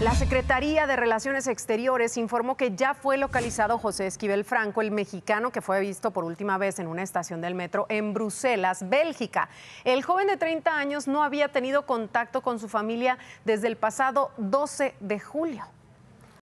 La Secretaría de Relaciones Exteriores informó que ya fue localizado José Esquivel Franco, el mexicano que fue visto por última vez en una estación del metro en Bruselas, Bélgica. El joven de 30 años no había tenido contacto con su familia desde el pasado 12 de julio.